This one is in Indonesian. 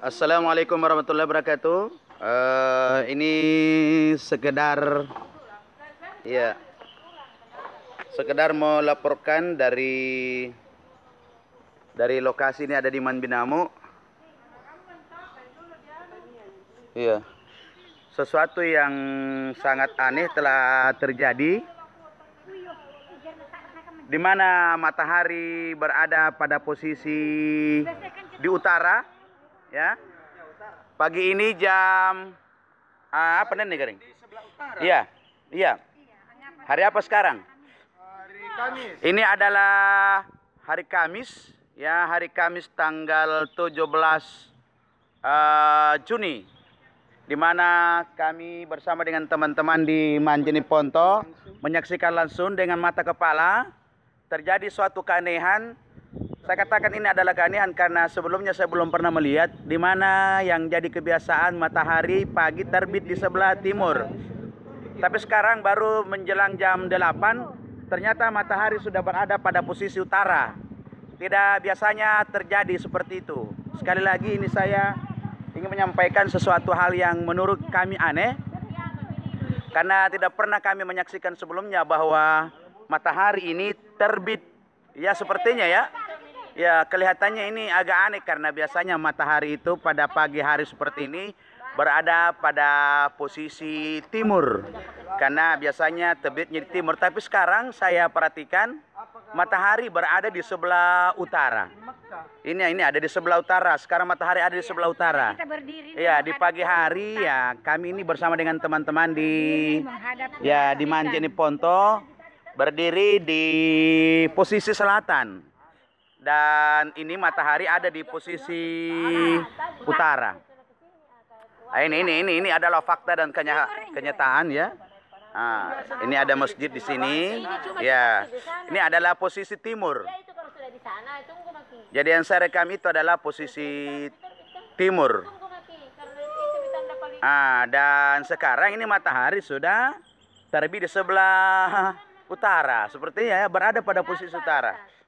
Assalamualaikum warahmatullahi wabarakatuh. Uh, ini sekedar ya. Sekedar melaporkan dari dari lokasi ini ada di Manbinamu. Iya. Sesuatu yang sangat aneh telah terjadi di mana matahari berada pada posisi di utara ya. Pagi ini jam ah, apa nih garing? Iya. Iya. Hari apa sekarang? Hari Kamis. Ini adalah hari Kamis ya, hari Kamis tanggal 17 uh, eh, Juni di mana kami bersama dengan teman-teman di Manjeni Ponto menyaksikan langsung dengan mata kepala terjadi suatu keanehan saya katakan ini adalah keanehan karena sebelumnya saya belum pernah melihat di mana yang jadi kebiasaan matahari pagi terbit di sebelah timur. Tapi sekarang baru menjelang jam 8 ternyata matahari sudah berada pada posisi utara. Tidak biasanya terjadi seperti itu. Sekali lagi ini saya ingin menyampaikan sesuatu hal yang menurut kami aneh karena tidak pernah kami menyaksikan sebelumnya bahwa matahari ini terbit ya sepertinya ya Ya, kelihatannya ini agak aneh karena biasanya matahari itu pada pagi hari seperti ini berada pada posisi timur. Karena biasanya terbitnya di timur, tapi sekarang saya perhatikan matahari berada di sebelah utara. Ini ini ada di sebelah utara. Sekarang matahari ada di sebelah utara. Ya, di pagi hari ya kami ini bersama dengan teman-teman di ya di Manjeni Ponto berdiri di posisi selatan dan ini matahari ada di posisi utara. Nah, ini ini ini ini adalah fakta dan kenyataan ya. Nah, ini ada masjid di sini. Ya, ini adalah posisi timur. Jadi yang saya rekam itu adalah posisi timur. Nah, dan sekarang ini matahari sudah terbit di sebelah utara. Sepertinya ya berada pada posisi utara.